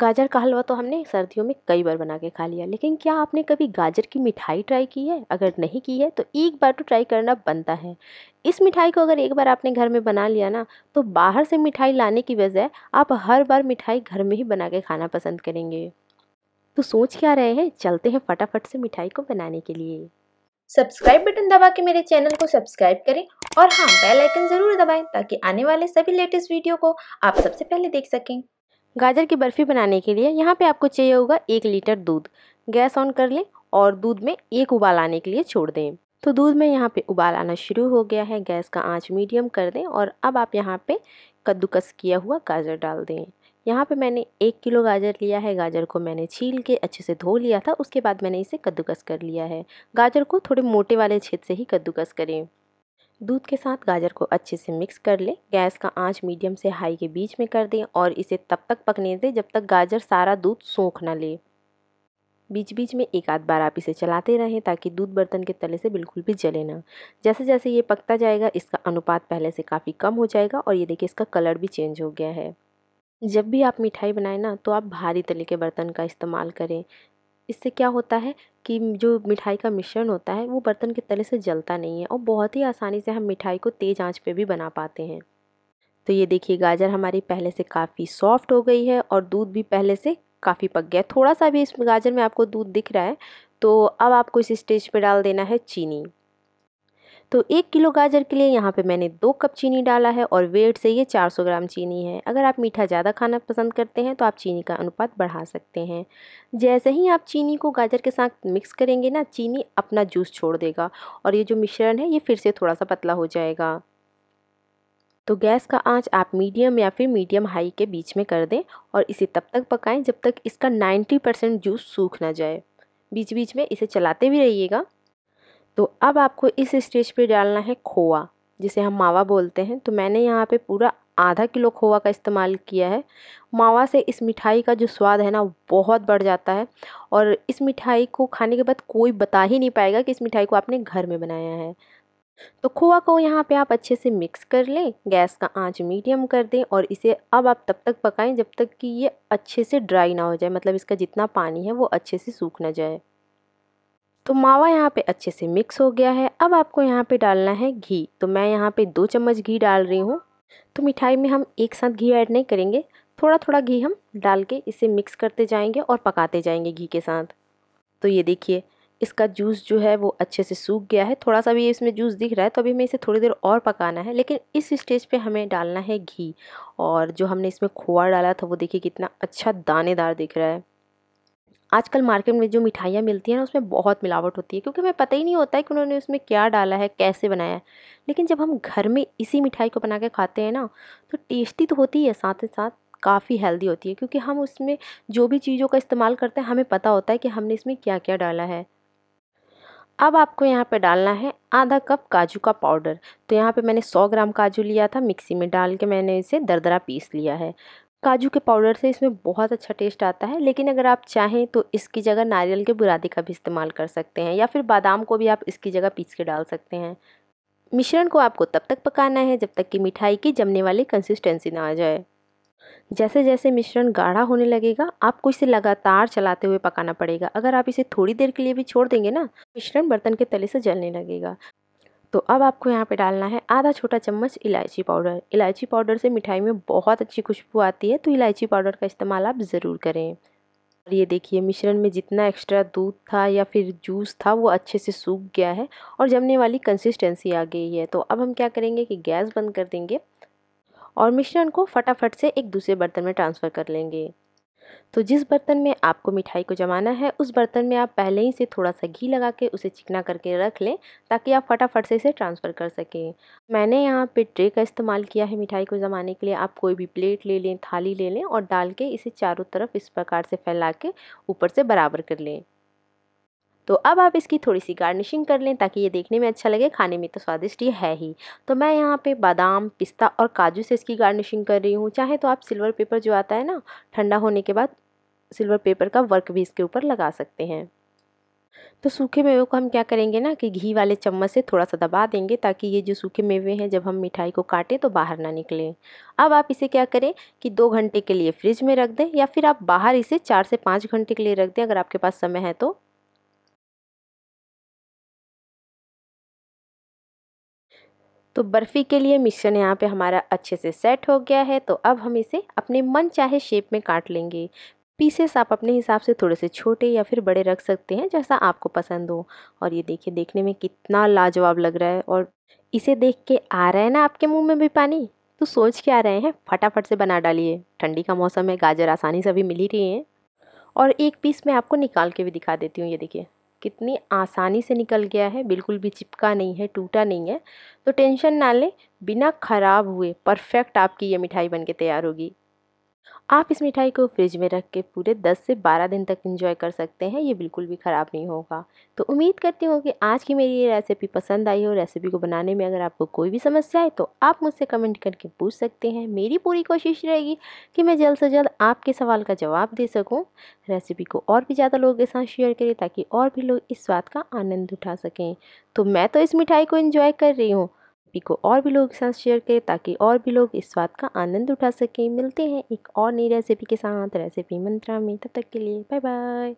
गाजर का हलवा तो हमने सर्दियों में कई बार बना के खा लिया लेकिन क्या आपने कभी गाजर की मिठाई ट्राई की है अगर नहीं की है तो एक बार तो ट्राई करना बनता है इस मिठाई को अगर एक बार आपने घर में बना लिया ना तो बाहर से मिठाई लाने की बजाय आप हर बार मिठाई घर में ही बना के खाना पसंद करेंगे तो सोच क्या रहे हैं चलते हैं फटाफट से मिठाई को बनाने के लिए सब्सक्राइब बटन दबा के मेरे चैनल को सब्सक्राइब करें और हाँ बेल आइकन ज़रूर दबाएं ताकि आने वाले सभी लेटेस्ट वीडियो को आप सबसे पहले देख सकें गाजर की बर्फ़ी बनाने के लिए यहाँ पे आपको चाहिए होगा एक लीटर दूध गैस ऑन कर लें और दूध में एक उबाल आने के लिए छोड़ दें तो दूध में यहाँ पे उबाल आना शुरू हो गया है गैस का आंच मीडियम कर दें और अब आप यहाँ पे कद्दूकस किया हुआ गाजर डाल दें यहाँ पे मैंने एक किलो गाजर लिया है गाजर को मैंने छील के अच्छे से धो लिया था उसके बाद मैंने इसे कद्दूकस कर लिया है गाजर को थोड़े मोटे वाले छेद से ही कद्दूकस करें दूध के साथ गाजर को अच्छे से मिक्स कर लें गैस का आंच मीडियम से हाई के बीच में कर दें और इसे तब तक पकने दें जब तक गाजर सारा दूध सूख ना ले बीच बीच में एक आध बार आप इसे चलाते रहें ताकि दूध बर्तन के तले से बिल्कुल भी जले ना जैसे जैसे ये पकता जाएगा इसका अनुपात पहले से काफ़ी कम हो जाएगा और ये देखिए इसका कलर भी चेंज हो गया है जब भी आप मिठाई बनाएं ना तो आप भारी तले के बर्तन का इस्तेमाल करें इससे क्या होता है कि जो मिठाई का मिश्रण होता है वो बर्तन के तले से जलता नहीं है और बहुत ही आसानी से हम मिठाई को तेज़ आंच पे भी बना पाते हैं तो ये देखिए गाजर हमारी पहले से काफ़ी सॉफ्ट हो गई है और दूध भी पहले से काफ़ी पक गया थोड़ा सा भी इस गाजर में आपको दूध दिख रहा है तो अब आपको इस स्टेज पे डाल देना है चीनी तो एक किलो गाजर के लिए यहाँ पे मैंने दो कप चीनी डाला है और वेट से ये 400 ग्राम चीनी है अगर आप मीठा ज़्यादा खाना पसंद करते हैं तो आप चीनी का अनुपात बढ़ा सकते हैं जैसे ही आप चीनी को गाजर के साथ मिक्स करेंगे ना चीनी अपना जूस छोड़ देगा और ये जो मिश्रण है ये फिर से थोड़ा सा पतला हो जाएगा तो गैस का आँच आप मीडियम या फिर मीडियम हाई के बीच में कर दें और इसे तब तक पकाएं जब तक इसका नाइन्टी परसेंट जूस सूख ना जाए बीच बीच में इसे चलाते भी रहिएगा तो अब आपको इस स्टेज पे डालना है खोआ जिसे हम मावा बोलते हैं तो मैंने यहाँ पे पूरा आधा किलो खोआ का इस्तेमाल किया है मावा से इस मिठाई का जो स्वाद है ना बहुत बढ़ जाता है और इस मिठाई को खाने के बाद कोई बता ही नहीं पाएगा कि इस मिठाई को आपने घर में बनाया है तो खोआ को यहाँ पे आप अच्छे से मिक्स कर लें गैस का आंच मीडियम कर दें और इसे अब आप तब तक पकाएं जब तक कि ये अच्छे से ड्राई ना हो जाए मतलब इसका जितना पानी है वो अच्छे से सूख ना जाए तो मावा यहाँ पे अच्छे से मिक्स हो गया है अब आपको यहाँ पे डालना है घी तो मैं यहाँ पे दो चम्मच घी डाल रही हूँ तो मिठाई में हम एक साथ घी ऐड नहीं करेंगे थोड़ा थोड़ा घी हम डाल के इसे मिक्स करते जाएंगे और पकाते जाएंगे घी के साथ तो ये देखिए इसका जूस जो है वो अच्छे से सूख गया है थोड़ा सा भी इसमें जूस दिख रहा है तो अभी हमें इसे थोड़ी देर और पकाना है लेकिन इस स्टेज पे हमें डालना है घी और जो हमने इसमें खोआ डाला था वो देखिए कितना अच्छा दानेदार दिख रहा है आजकल मार्केट में जो मिठाइयाँ मिलती हैं ना उसमें बहुत मिलावट होती है क्योंकि हमें पता ही नहीं होता है कि उन्होंने उसमें क्या डाला है कैसे बनाया है लेकिन जब हम घर में इसी मिठाई को बना के खाते हैं ना तो टेस्टी तो होती है साथ ही साथ काफ़ी हेल्दी होती है क्योंकि हम उसमें जो भी चीज़ों का इस्तेमाल करते हैं हमें पता होता है कि हमने इसमें क्या क्या डाला है अब आपको यहाँ पे डालना है आधा कप काजू का पाउडर तो यहाँ पे मैंने 100 ग्राम काजू लिया था मिक्सी में डाल के मैंने इसे दरदरा पीस लिया है काजू के पाउडर से इसमें बहुत अच्छा टेस्ट आता है लेकिन अगर आप चाहें तो इसकी जगह नारियल के बुरादे का भी इस्तेमाल कर सकते हैं या फिर बादाम को भी आप इसकी जगह पीस के डाल सकते हैं मिश्रण को आपको तब तक पकाना है जब तक कि मिठाई की जमने वाली कंसिस्टेंसी ना आ जाए जैसे जैसे मिश्रण गाढ़ा होने लगेगा आपको इसे लगातार चलाते हुए पकाना पड़ेगा अगर आप इसे थोड़ी देर के लिए भी छोड़ देंगे ना मिश्रण बर्तन के तले से जलने लगेगा तो अब आपको यहाँ पे डालना है आधा छोटा चम्मच इलायची पाउडर इलायची पाउडर से मिठाई में बहुत अच्छी खुशबू आती है तो इलायची पाउडर का इस्तेमाल आप ज़रूर करें और ये देखिए मिश्रण में जितना एक्स्ट्रा दूध था या फिर जूस था वो अच्छे से सूख गया है और जमने वाली कंसिस्टेंसी आ गई है तो अब हम क्या करेंगे कि गैस बंद कर देंगे और मिश्रण को फटाफट से एक दूसरे बर्तन में ट्रांसफ़र कर लेंगे तो जिस बर्तन में आपको मिठाई को जमाना है उस बर्तन में आप पहले ही से थोड़ा सा घी लगा के उसे चिकना करके रख लें ताकि आप फटाफट से इसे ट्रांसफ़र कर सकें मैंने यहाँ पे ट्रे का इस्तेमाल किया है मिठाई को जमाने के लिए आप कोई भी प्लेट ले लें थाली ले लें और डाल के इसे चारों तरफ इस प्रकार से फैला के ऊपर से बराबर कर लें तो अब आप इसकी थोड़ी सी गार्निशिंग कर लें ताकि ये देखने में अच्छा लगे खाने में तो स्वादिष्ट ये है ही तो मैं यहाँ पे बादाम पिस्ता और काजू से इसकी गार्निशिंग कर रही हूँ चाहे तो आप सिल्वर पेपर जो आता है ना ठंडा होने के बाद सिल्वर पेपर का वर्क भी इसके ऊपर लगा सकते हैं तो सूखे मेवे को हम क्या करेंगे ना कि घी वाले चम्मच से थोड़ा सा दबा देंगे ताकि ये जो सूखे मेवे हैं जब हम मिठाई को काटें तो बाहर ना निकले अब आप इसे क्या करें कि दो घंटे के लिए फ्रिज में रख दें या फिर आप बाहर इसे चार से पाँच घंटे के लिए रख दें अगर आपके पास समय है तो तो बर्फ़ी के लिए मिश्रण यहाँ पे हमारा अच्छे से सेट हो गया है तो अब हम इसे अपने मन चाहे शेप में काट लेंगे पीसेस आप अपने हिसाब से थोड़े से छोटे या फिर बड़े रख सकते हैं जैसा आपको पसंद हो और ये देखिए देखने में कितना लाजवाब लग रहा है और इसे देख के आ रहा है ना आपके मुँह में भी पानी तो सोच के आ रहे हैं फटाफट से बना डालिए ठंडी का मौसम है गाजर आसानी से अभी मिल ही रही हैं और एक पीस मैं आपको निकाल के भी दिखा देती हूँ ये देखिए कितनी आसानी से निकल गया है बिल्कुल भी चिपका नहीं है टूटा नहीं है तो टेंशन ना लें बिना ख़राब हुए परफेक्ट आपकी ये मिठाई बन के तैयार होगी आप इस मिठाई को फ्रिज में रख के पूरे 10 से 12 दिन तक इन्जॉय कर सकते हैं ये बिल्कुल भी ख़राब नहीं होगा तो उम्मीद करती हूँ कि आज की मेरी ये रेसिपी पसंद आई हो रेसिपी को बनाने में अगर आपको कोई भी समस्या है तो आप मुझसे कमेंट करके पूछ सकते हैं मेरी पूरी कोशिश रहेगी कि मैं जल्द से जल्द आपके सवाल का जवाब दे सकूँ रेसिपी को और भी ज़्यादा लोगों के साथ शेयर करें ताकि और भी लोग इस स्वाद का आनंद उठा सकें तो मैं तो इस मिठाई को इन्जॉय कर रही हूँ रेसिपी को और भी लोगों के साथ शेयर करें ताकि और भी लोग इस स्वाद का आनंद उठा सकें मिलते हैं एक और नई रेसिपी के साथ रेसिपी मंत्रा में तब तक के लिए बाय बाय